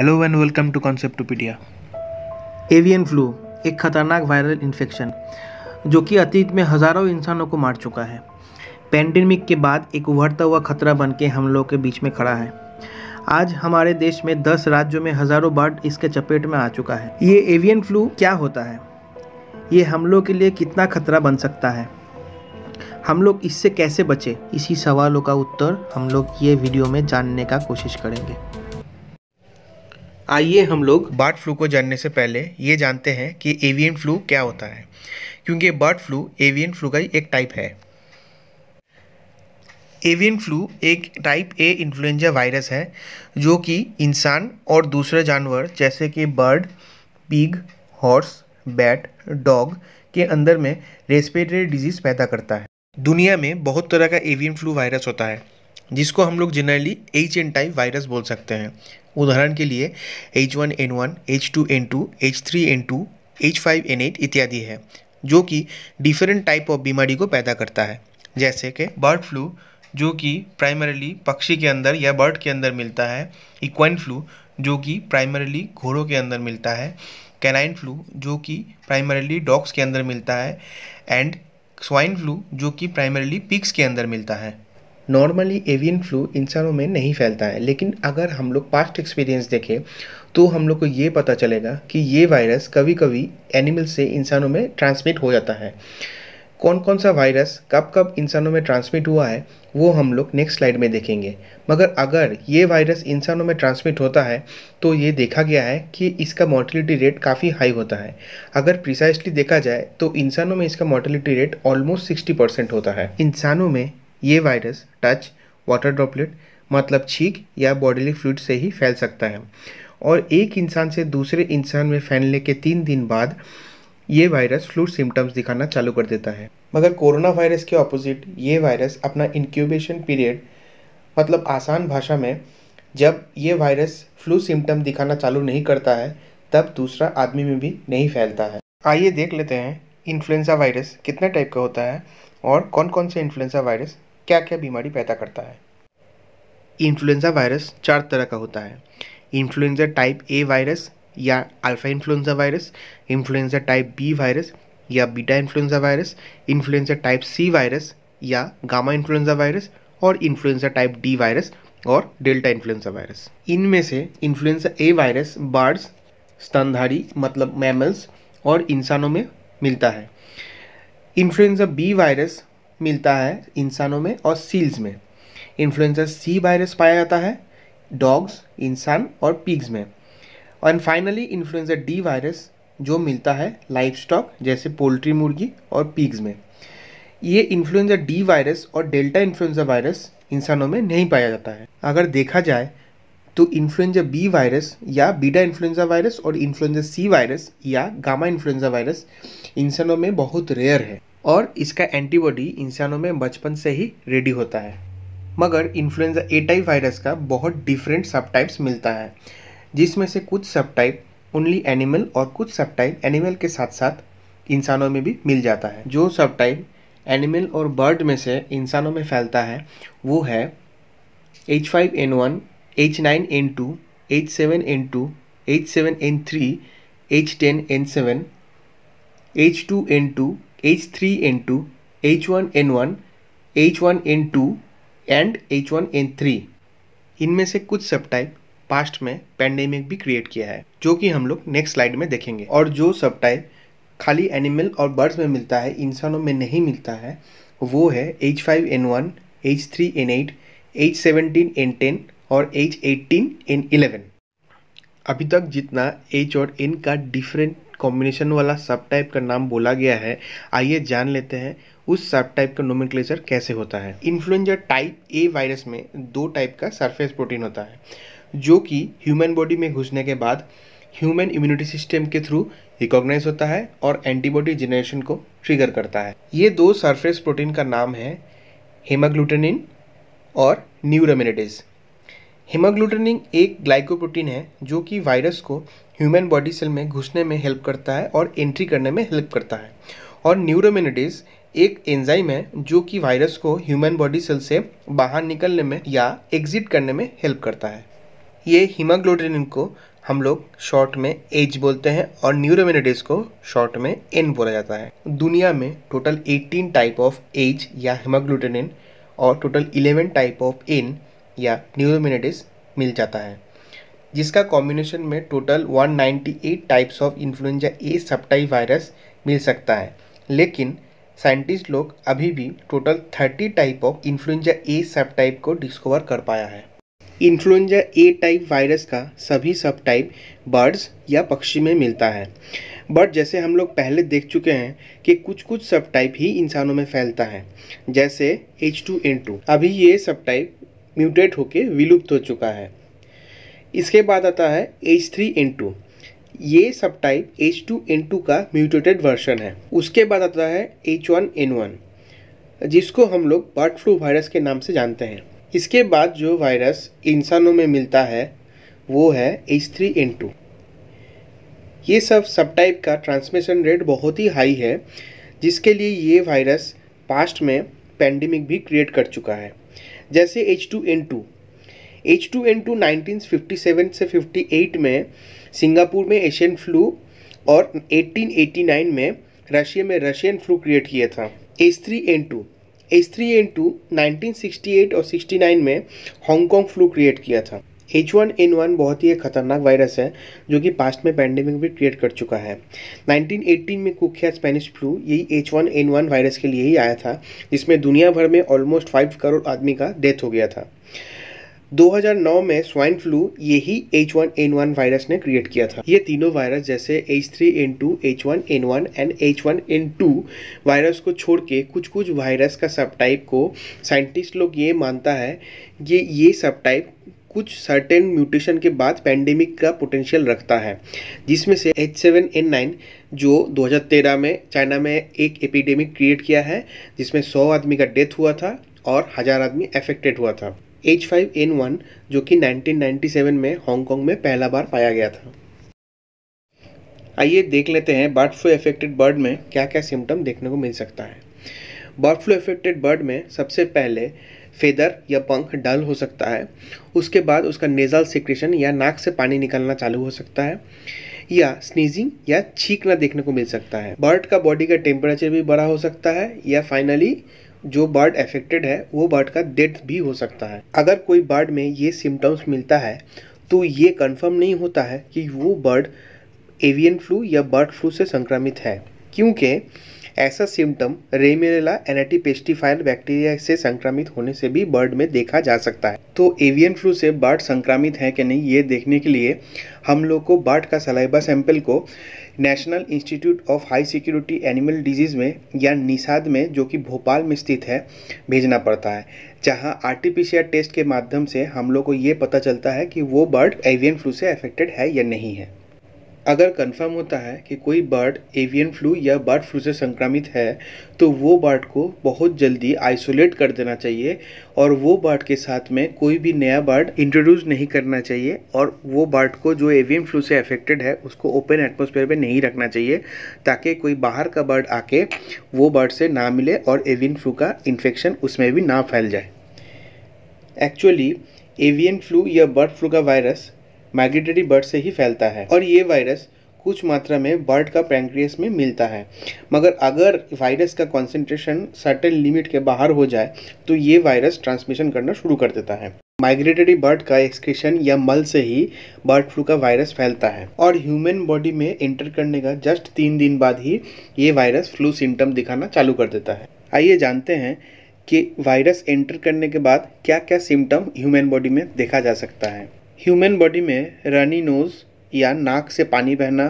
hello and welcome to concept avian flu एक खतरनाक viral infection जो कि अतीत में हज़ारों इंसानों को मार चुका है पेंडेमिक के बाद एक उभरता हुआ खतरा बन के हम लोग के बीच में खड़ा है आज हमारे देश में 10 राज्यों में हज़ारों बर्ड इसके चपेट में आ चुका है ये एवियन फ्लू क्या होता है ये हम लोग के लिए कितना खतरा बन सकता है हम लोग इससे कैसे बचे इसी सवालों का उत्तर हम लोग ये वीडियो में जानने का कोशिश करेंगे आइए हम लोग बर्ड फ्लू को जानने से पहले ये जानते हैं कि एवियन फ्लू क्या होता है क्योंकि बर्ड फ्लू एवियन फ्लू का ही एक टाइप है एवियन फ्लू एक टाइप ए इन्फ्लुएंजा वायरस है जो कि इंसान और दूसरे जानवर जैसे कि bird pig horse bat dog के अंदर में रेस्पिरेटरी डिजीज़ पैदा करता है दुनिया में बहुत तरह का एवियन फ्लू वायरस होता है जिसको हम लोग generally H N type virus बोल सकते हैं उदाहरण के लिए H one N one H two N two H three N two H five N eight इत्यादि है जो कि डिफरेंट टाइप ऑफ बीमारी को पैदा करता है जैसे कि बर्ड फ्लू जो कि प्राइमरली पक्षी के अंदर या बर्ड के अंदर मिलता है इक्वाइन फ्लू जो कि प्राइमरली घोड़ों के अंदर मिलता है कैनाइन फ्लू जो कि प्राइमरली डॉग्स के अंदर मिलता है एंड स्वाइन फ्लू जो कि प्राइमरली पिक्स के अंदर मिलता है नॉर्मली एवियन फ्लू इंसानों में नहीं फैलता है लेकिन अगर हम लोग पास्ट एक्सपीरियंस देखें तो हम लोग को ये पता चलेगा कि ये वायरस कभी कभी एनिमल से इंसानों में ट्रांसमिट हो जाता है कौन कौन सा वायरस कब कब इंसानों में ट्रांसमिट हुआ है वो हम लोग नेक्स्ट स्लाइड में देखेंगे मगर अगर ये वायरस इंसानों में ट्रांसमिट होता है तो ये देखा गया है कि इसका मॉर्टिलिटी रेट काफ़ी हाई होता है अगर प्रिसाइसली देखा जाए तो इंसानों में इसका mortality rate almost sixty percent होता है इंसानों में ये वायरस टच वाटर ड्रॉपलेट मतलब छींक या बॉडीली फ्लूड से ही फैल सकता है और एक इंसान से दूसरे इंसान में फैलने के तीन दिन बाद ये वायरस फ्लू सिम्टम्स दिखाना चालू कर देता है मगर कोरोना वायरस के ऑपोजिट ये वायरस अपना इंक्यूबेशन पीरियड मतलब आसान भाषा में जब ये वायरस फ्लू सिम्टम दिखाना चालू नहीं करता है तब दूसरा आदमी में भी नहीं फैलता है आइए देख लेते हैं इन्फ्लुएंजा वायरस कितने टाइप का होता है और कौन कौन से इन्फ्लुएंजा वायरस क्या क्या बीमारी पैदा करता है इन्फ्लुएंजा वायरस चार तरह का होता है इन्फ्लुएंजा टाइप ए वायरस या alpha influenza virus influenza type B virus या beta influenza virus influenza type C virus या गामा इन्फ्लुएंजा वायरस और इन्फ्लुएंजा टाइप डी वायरस और डेल्टा इन्फ्लुएंजा वायरस इनमें से इन्फ्लुएंजा ए वायरस बर्ड्स स्तनधारी मतलब mammals और इंसानों में मिलता है इन्फ्लुएंजा बी वायरस मिलता है इंसानों में और सील्स में इन्फ्लुएंजा सी वायरस पाया जाता है डॉग्स इंसान और पिग्स में and finally influenza D virus जो मिलता है लाइफ स्टॉक जैसे पोल्ट्री मुर्गी और पिग्स में ये इन्फ्लुएंजा डी वायरस और डेल्टा इन्फ्लुएंजा वायरस इंसानों में नहीं पाया जाता है अगर देखा जाए तो इन्फ्लुएंजा बी वायरस या बीटा इन्फ्लुएंजा वायरस और इन्फ्लुएंजा सी वायरस या गामा इन्फ्लुएंजा वायरस इंसानों में बहुत रेयर है और इसका एंटीबॉडी इंसानों में बचपन से ही रेडी होता है मगर इन्फ्लुएंजा टाइप वायरस का बहुत डिफरेंट सब टाइप्स मिलता है जिसमें से कुछ सब टाइप ओनली एनिमल और कुछ सब टाइप एनिमल के साथ साथ इंसानों में भी मिल जाता है जो सब टाइप एनिमल और बर्ड में से इंसानों में फैलता है वो है H five N one H nine N two H seven N two H seven N three H ten N seven H two N two H3N2, H1N1, H1N2 and H1N3 इनमें से कुछ सब टाइप पास्ट में pandemic भी create किया है जो कि हम लोग नेक्स्ट स्लाइड में देखेंगे और जो सब टाइप खाली एनिमल और बर्ड्स में मिलता है इंसानों में नहीं मिलता है वो है H five N one H three N eight H seventeen N ten और एच एटीन एन इलेवन अभी तक जितना एच और एन का डिफरेंट कॉम्बिनेशन वाला सब टाइप का नाम बोला गया है आइए जान लेते हैं उस सब टाइप का नोमिक्लेचर कैसे होता है इन्फ्लुएंजा टाइप ए वायरस में दो टाइप का सरफेस प्रोटीन होता है जो कि ह्यूमन बॉडी में घुसने के बाद ह्यूमन इम्यूनिटी सिस्टम के थ्रू रिकॉग्नाइज होता है और एंटीबॉडी जनरेशन को ट्रिगर करता है ये दो सरफेस प्रोटीन का नाम है हेमाग्लूटेनिन और न्यूरामिनेटिस हेमाग्लूटनिन एक ग्लाइकोप्रोटीन है जो कि वायरस को ह्यूमन बॉडी सेल में घुसने में हेल्प करता है और एंट्री करने में हेल्प करता है और न्यूरोमिनिडेज एक एंजाइम है जो कि वायरस को ह्यूमन बॉडी सेल से बाहर निकलने में या एग्जिट करने में हेल्प करता है ये हीमाग्लोटिनिन को हम लोग शॉर्ट में एज बोलते हैं और न्यूरोमिनिडेज को शॉर्ट में एन बोला जाता है दुनिया में टोटल 18 टाइप ऑफ एज या हीमाग्लोटिनिन और टोटल 11 टाइप ऑफ एन या न्यूरोमिनेटिस मिल जाता है जिसका कॉम्बिनेशन में total 198 types of influenza A subtype virus मिल सकता है लेकिन साइंटिस्ट लोग अभी भी total 30 type of influenza A subtype को डिस्कवर कर पाया है इन्फ्लुएंजा ए टाइप वायरस का सभी सब टाइप बर्ड्स या पक्षी में मिलता है बट जैसे हम लोग पहले देख चुके हैं कि कुछ कुछ सब टाइप ही इंसानों में फैलता है जैसे H2N2 अभी ये सब टाइप म्यूटेट होके विलुप्त हो चुका है इसके बाद आता है एच थ्री एन टू ये subtype H two N two का म्यूटेटेड वर्शन है उसके बाद आता है एच वन एन वन जिसको हम लोग बर्ड फ्लू वायरस के नाम से जानते हैं इसके बाद जो वायरस इंसानों में मिलता है वो है एच थ्री एन टू ये सब सब टाइप का ट्रांसमिशन रेट बहुत ही हाई है जिसके लिए ये वायरस पास्ट में पैंडमिक भी क्रिएट कर चुका है जैसे H two N two H two N two nineteen fifty seven से फिफ्टी एट में सिंगापुर में एशियन फ्लू और एटीन एटी नाइन में रशिया में रशियन फ्लू क्रिएट किया था S three N two S three N two nineteen sixty eight और sixty nine में हांगकॉन्ग फ्लू क्रिएट किया था एच वन एन वन बहुत ही एक खतरनाक वायरस है जो कि पास्ट में पैंडेमिक भी क्रिएट कर चुका है 1918 में कुख्यात स्पेनिश फ्लू यही H one N one virus के लिए ही आया था जिसमें दुनिया भर में ऑलमोस्ट फाइव करोड़ आदमी का डेथ हो गया था 2009 में स्वाइन फ्लू यही वन वायरस ने क्रिएट किया था ये तीनों वायरस जैसे H H three N two one N one and H one N two virus को छोड़ के कुछ कुछ वायरस का सब टाइप को साइंटिस्ट लोग ये मानता है कि ये सब टाइप कुछ सर्टेन म्यूटेशन के बाद पैंडेमिक का पोटेंशियल रखता है जिसमें से एच सेवन एन नाइन जो 2013 में चाइना में एक एपिडेमिक क्रिएट किया है जिसमें 100 आदमी का डेथ हुआ था और हज़ार आदमी अफेक्टेड हुआ था एच फाइव एन वन जो कि 1997 में हांगकॉन्ग में पहला बार पाया गया था आइए देख लेते हैं बर्ड फ्लू एफेक्टेड बर्ड में क्या क्या सिम्टम देखने को मिल सकता है बर्ड फ्लू एफेक्टेड बर्ड में सबसे पहले फेदर या पंख डल हो सकता है उसके बाद उसका नेजल सिक्रेशन या नाक से पानी निकलना चालू हो सकता है या स्नीजिंग या छींकना देखने को मिल सकता है बर्ड का बॉडी का टेम्परेचर भी बड़ा हो सकता है या फाइनली जो बर्ड अफेक्टेड है वो बर्ड का डेथ भी हो सकता है अगर कोई बर्ड में ये सिम्टम्स मिलता है तो ये कन्फर्म नहीं होता है कि वो बर्ड एवियन फ्लू या बर्ड फ्लू से संक्रमित है क्योंकि ऐसा सिम्टम रेमेरेला एनाटी पेस्टिफायर बैक्टीरिया से संक्रमित होने से भी बर्ड में देखा जा सकता है तो एवियन फ्लू से बर्ड संक्रमित है कि नहीं ये देखने के लिए हम लोग को बर्ड का सलाइबा सैंपल को national institute of high security animal disease में या निषाद में जो कि भोपाल में स्थित है भेजना पड़ता है जहां आरटीपीसीआर टेस्ट के माध्यम से हम लोग को ये पता चलता है कि वो बर्ड एवियन फ्लू से अफेक्टेड है या नहीं है अगर कंफर्म होता है कि कोई बर्ड एवियन फ्लू या बर्ड फ्लू से संक्रमित है तो वो बर्ड को बहुत जल्दी आइसोलेट कर देना चाहिए और वो बर्ड के साथ में कोई भी नया बर्ड इंट्रोड्यूस नहीं करना चाहिए और वो बर्ड को जो एवियन फ्लू से अफेक्टेड है उसको ओपन एटमोसफेयर में नहीं रखना चाहिए ताकि कोई बाहर का बर्ड आके वो बर्ड से ना मिले और एवियन फ्लू का इन्फेक्शन उसमें भी ना फैल जाए एक्चुअली एवियन फ्लू या बर्ड फ्लू का वायरस माइग्रेटरी बर्ड से ही फैलता है और ये वायरस कुछ मात्रा में बर्ड का पैंक्रियस में मिलता है मगर अगर वायरस का कॉन्सेंट्रेशन सर्टेन लिमिट के बाहर हो जाए तो ये वायरस ट्रांसमिशन करना शुरू कर देता है माइग्रेटरी बर्ड का एक्सक्रेशन या मल से ही बर्ड फ्लू का वायरस फैलता है और ह्यूमन बॉडी में एंटर करने का जस्ट तीन दिन बाद ही ये वायरस फ्लू सिम्टम दिखाना चालू कर देता है आइए जानते हैं कि वायरस एंटर करने के बाद क्या क्या सिम्टम ह्यूमन बॉडी में देखा जा सकता है ह्यूमन बॉडी में रनी नोज़ या नाक से पानी बहना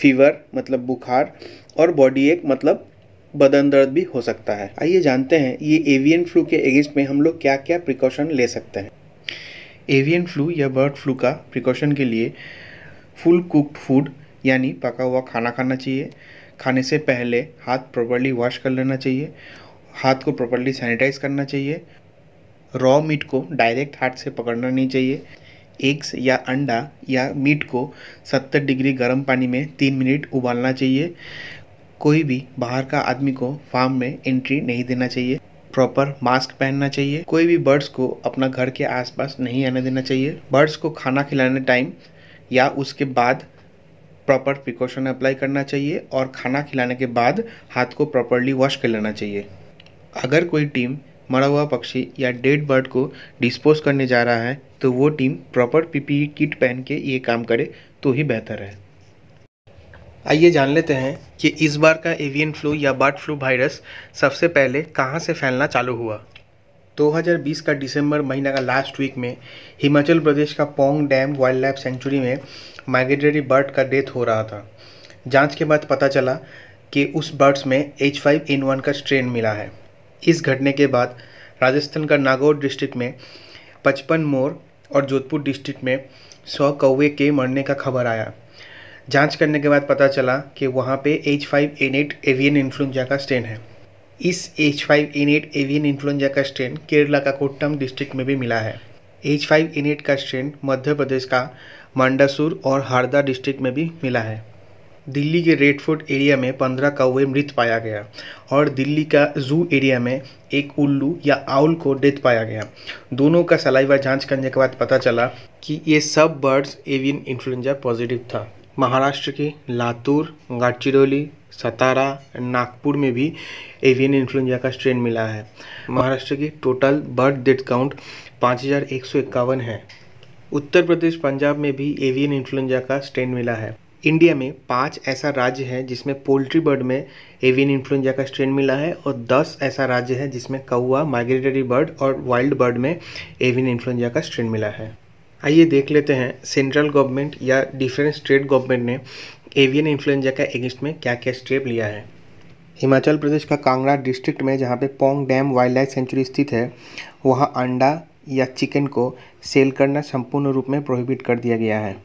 फीवर मतलब बुखार और बॉडी एक मतलब बदन दर्द भी हो सकता है आइए जानते हैं ये एवियन फ्लू के अगेंस्ट में हम लोग क्या क्या प्रिकॉशन ले सकते हैं एवियन फ्लू या बर्ड फ्लू का प्रिकॉशन के लिए फुल कुक्ड फूड यानी पका हुआ खाना खाना चाहिए खाने से पहले हाथ प्रॉपरली वॉश कर लेना चाहिए हाथ को प्रॉपरली सैनिटाइज करना चाहिए रॉ मीट को डायरेक्ट हाथ से पकड़ना नहीं चाहिए एग्स या अंडा या मीट को 70 डिग्री गर्म पानी में तीन मिनट उबालना चाहिए कोई भी बाहर का आदमी को फार्म में एंट्री नहीं देना चाहिए प्रॉपर मास्क पहनना चाहिए कोई भी बर्ड्स को अपना घर के आसपास नहीं आने देना चाहिए बर्ड्स को खाना खिलाने टाइम या उसके बाद प्रॉपर प्रिकॉशन अप्लाई करना चाहिए और खाना खिलाने के बाद हाथ को प्रॉपरली वॉश कर लेना चाहिए अगर कोई टीम मरा हुआ पक्षी या डेड बर्ड को डिस्पोज करने जा रहा है तो वो टीम प्रॉपर पीपी किट पहन के ये काम करे तो ही बेहतर है आइए जान लेते हैं कि इस बार का एवियन फ्लू या बर्ड फ्लू वायरस सबसे पहले कहाँ से फैलना चालू हुआ 2020 का दिसंबर महीना का लास्ट वीक में हिमाचल प्रदेश का Pong dam wildlife sanctuary में माइग्रेटरी बर्ड का डेथ हो रहा था जांच के बाद पता चला कि उस बर्ड्स में एच फाइव एन वन का स्ट्रेन मिला है इस घटने के बाद राजस्थान का नागौर डिस्ट्रिक्ट में पचपन मोर और जोधपुर डिस्ट्रिक्ट में सौ कौवे के मरने का खबर आया जांच करने के बाद पता चला कि वहाँ पे H five N eight avian influenza का स्ट्रेन है इस H five N eight avian influenza का स्ट्रेन केरला का कोट्टम डिस्ट्रिक्ट में भी मिला है एच फाइव एन एट का स्ट्रेन मध्य प्रदेश का मंडासुर और हारदा डिस्ट्रिक्ट में भी मिला है दिल्ली के रेडफोर्ट एरिया में पंद्रह कौवे मृत पाया गया और दिल्ली का जू एरिया में एक उल्लू या आउल को डेथ पाया गया दोनों का सलाइवा जांच करने के बाद पता चला कि ये सब बर्ड्स एवियन इन्फ्लुएंजा पॉजिटिव था महाराष्ट्र के लातूर गाडचिरोली सतारा नागपुर में भी एवियन इन्फ्लुएंजा का स्ट्रेन मिला है महाराष्ट्र की टोटल बर्ड डेथ काउंट पाँच हज़ार एक सौ इक्यावन है उत्तर प्रदेश पंजाब में भी एवियन इन्फ्लुएंजा का स्ट्रेन मिला है इंडिया में पाँच ऐसा राज्य है जिसमें पोल्ट्री बर्ड में एवियन इन्फ्लुएंजा का स्ट्रेन मिला है और दस ऐसा राज्य है जिसमें कौआ माइग्रेटरी बर्ड और वाइल्ड बर्ड में एवियन इन्फ्लुएंजा का स्ट्रेन मिला है आइए देख लेते हैं सेंट्रल गवर्नमेंट या डिफरेंट स्टेट गवर्नमेंट ने एवियन इन्फ्लुएंजा का एगेंस्ट में क्या क्या स्टेप लिया है हिमाचल प्रदेश का कांगड़ा डिस्ट्रिक्ट में जहाँ पे Pong dam wildlife sanctuary स्थित है वहाँ अंडा या चिकन को सेल करना संपूर्ण रूप में प्रोहिबिट कर दिया गया है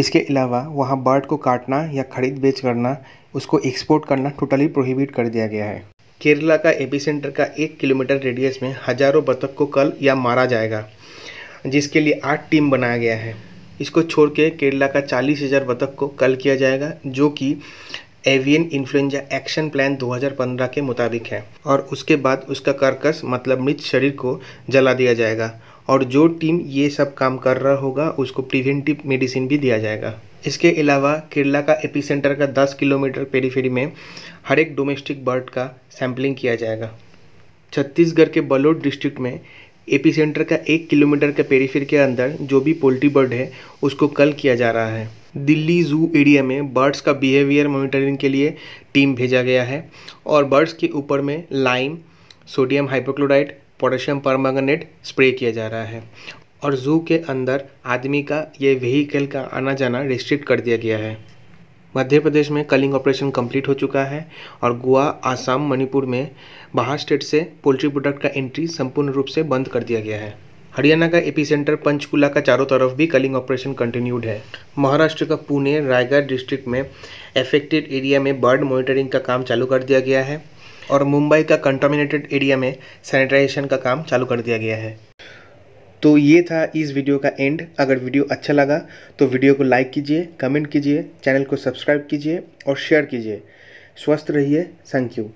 इसके अलावा वहाँ बर्ड को काटना या खरीद बेच करना उसको एक्सपोर्ट करना टोटली प्रोहिबिट कर दिया गया है केरला का एपिसेंटर का एक किलोमीटर रेडियस में हजारों बतख को कल या मारा जाएगा जिसके लिए आठ टीम बनाया गया है इसको छोड़ के केरला का चालीस हज़ार बतख को कल किया जाएगा जो कि एवियन इन्फ्लुएंजा एक्शन प्लान 2015 के मुताबिक है और उसके बाद उसका कर्कस मतलब मृत शरीर को जला दिया जाएगा और जो टीम ये सब काम कर रहा होगा उसको प्रिवेंटिव मेडिसिन भी दिया जाएगा इसके अलावा केरला का एपी सेंटर का 10 किलोमीटर पेरीफेरी में हर एक डोमेस्टिक बर्ड का सैम्पलिंग किया जाएगा छत्तीसगढ़ के बलोड डिस्ट्रिक्ट में एपी सेंटर का एक किलोमीटर के पेरीफेरी के अंदर जो भी पोल्ट्री बर्ड है उसको कल किया जा रहा है दिल्ली जू एरिया में बर्ड्स का बिहेवियर मॉनिटरिंग के लिए टीम भेजा गया है और बर्ड्स के ऊपर में lime sodium hypochlorite potassium permanganate spray किया जा रहा है और ज़ू के अंदर आदमी का ये व्हीकल का आना जाना रिस्ट्रिक्ट कर दिया गया है मध्य प्रदेश में कलिंग ऑपरेशन कंप्लीट हो चुका है और गोवा आसाम मणिपुर में बाहर स्टेट से पोल्ट्री प्रोडक्ट का एंट्री संपूर्ण रूप से बंद कर दिया गया है हरियाणा का एपी सेंटर पंचकुला का चारों तरफ भी कलिंग ऑपरेशन कंटिन्यूड है महाराष्ट्र का पुणे रायगढ़ डिस्ट्रिक्ट में एफेक्टेड एरिया में बर्ड मॉनिटरिंग का काम चालू कर दिया गया है और मुंबई का कंटामिनेटेड एरिया में सैनिटाइजेशन का काम चालू कर दिया गया है तो ये था इस वीडियो का एंड अगर वीडियो अच्छा लगा तो वीडियो को लाइक कीजिए कमेंट कीजिए चैनल को सब्सक्राइब कीजिए और शेयर कीजिए स्वस्थ रहिए थैंक यू